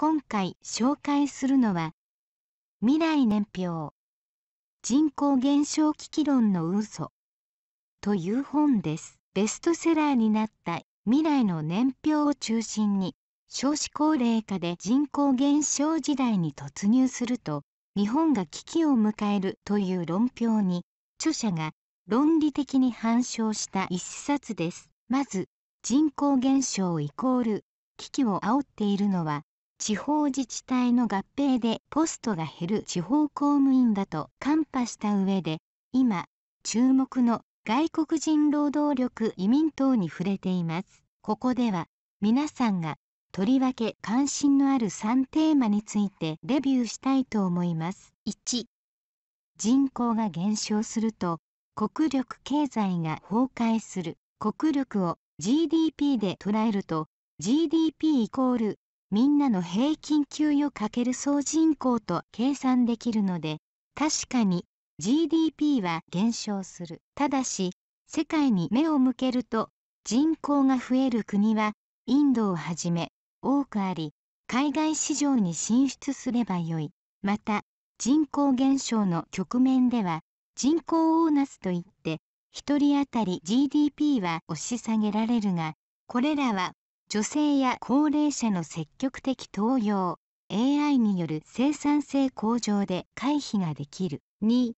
今回紹介するのは未来年表人口減少危機論の嘘という本ですベストセラーになった未来の年表を中心に少子高齢化で人口減少時代に突入すると日本が危機を迎えるという論評に著者が論理的に反証した一冊ですまず人口減少イコール危機を煽っているのは地方自治体の合併でポストが減る地方公務員だと看破した上で今注目の外国人労働力移民等に触れていますここでは皆さんがとりわけ関心のある3テーマについてレビューしたいと思います1人口が減少すると国力経済が崩壊する国力を GDP で捉えると GDP イコールみんなの平均給与×総人口と計算できるので確かに GDP は減少するただし世界に目を向けると人口が増える国はインドをはじめ多くあり海外市場に進出すればよいまた人口減少の局面では人口オーナスといって1人当たり GDP は押し下げられるがこれらは女性や高齢者の積極的登用 AI による生産性向上で回避ができる2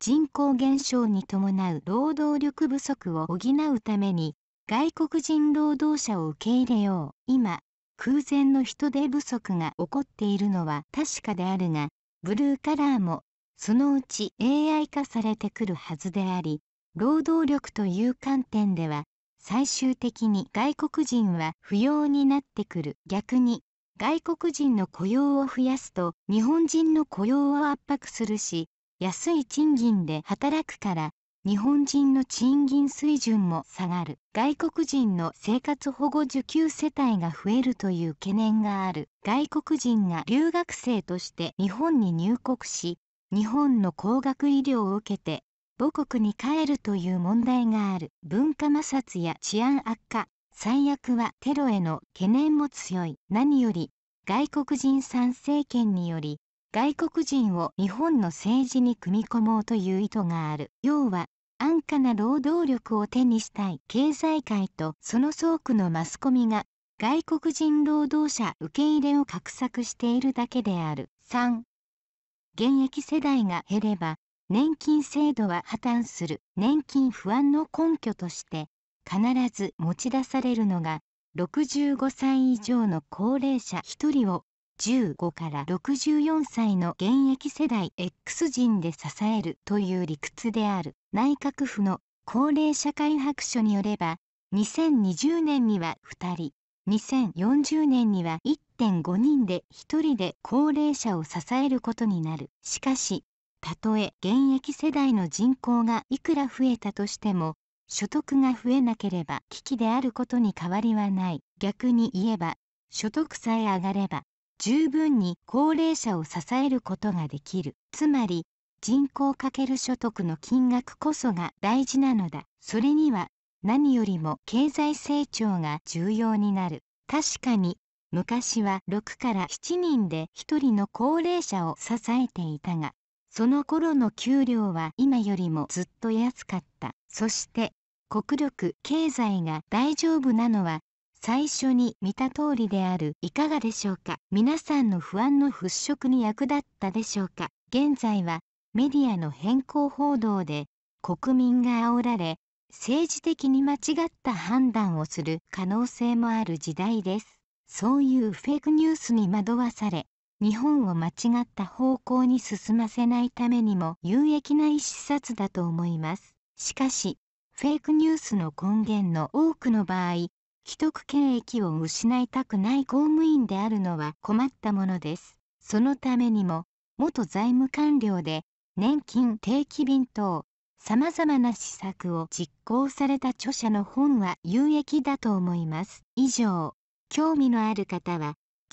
人口減少に伴う労働力不足を補うために外国人労働者を受け入れよう今空前の人手不足が起こっているのは確かであるがブルーカラーもそのうち AI 化されてくるはずであり労働力という観点では最終的に外国人は不要になってくる逆に外国人の雇用を増やすと日本人の雇用を圧迫するし安い賃金で働くから日本人の賃金水準も下がる外国人の生活保護受給世帯が増えるという懸念がある外国人が留学生として日本に入国し日本の高額医療を受けて母国に帰るという問題がある文化摩擦や治安悪化最悪はテロへの懸念も強い何より外国人参政権により外国人を日本の政治に組み込もうという意図がある要は安価な労働力を手にしたい経済界とその倉庫のマスコミが外国人労働者受け入れを画策しているだけである3現役世代が減れば年金制度は破綻する年金不安の根拠として必ず持ち出されるのが65歳以上の高齢者1人を15から64歳の現役世代 X 人で支えるという理屈である内閣府の高齢社会白書によれば2020年には2人2040年には1.5人で1人で高齢者を支えることになるしかしたとえ現役世代の人口がいくら増えたとしても所得が増えなければ危機であることに変わりはない逆に言えば所得さえ上がれば十分に高齢者を支えることができるつまり人口×所得の金額こそが大事なのだそれには何よりも経済成長が重要になる確かに昔は6から7人で1人の高齢者を支えていたがその頃の給料は今よりもずっと安かった。そして、国力経済が大丈夫なのは最初に見た通りであるいかがでしょうか皆さんの不安の払拭に役立ったでしょうか現在はメディアの変更報道で国民が煽られ政治的に間違った判断をする可能性もある時代ですそういうフェイクニュースに惑わされ日本を間違った方向に進ませないためにも有益な一冊だと思います。しかし、フェイクニュースの根源の多くの場合、既得権益を失いたくない公務員であるのは困ったものです。そのためにも、元財務官僚で年金定期便等、様々な施策を実行された著者の本は有益だと思います。以上、興味のある方は、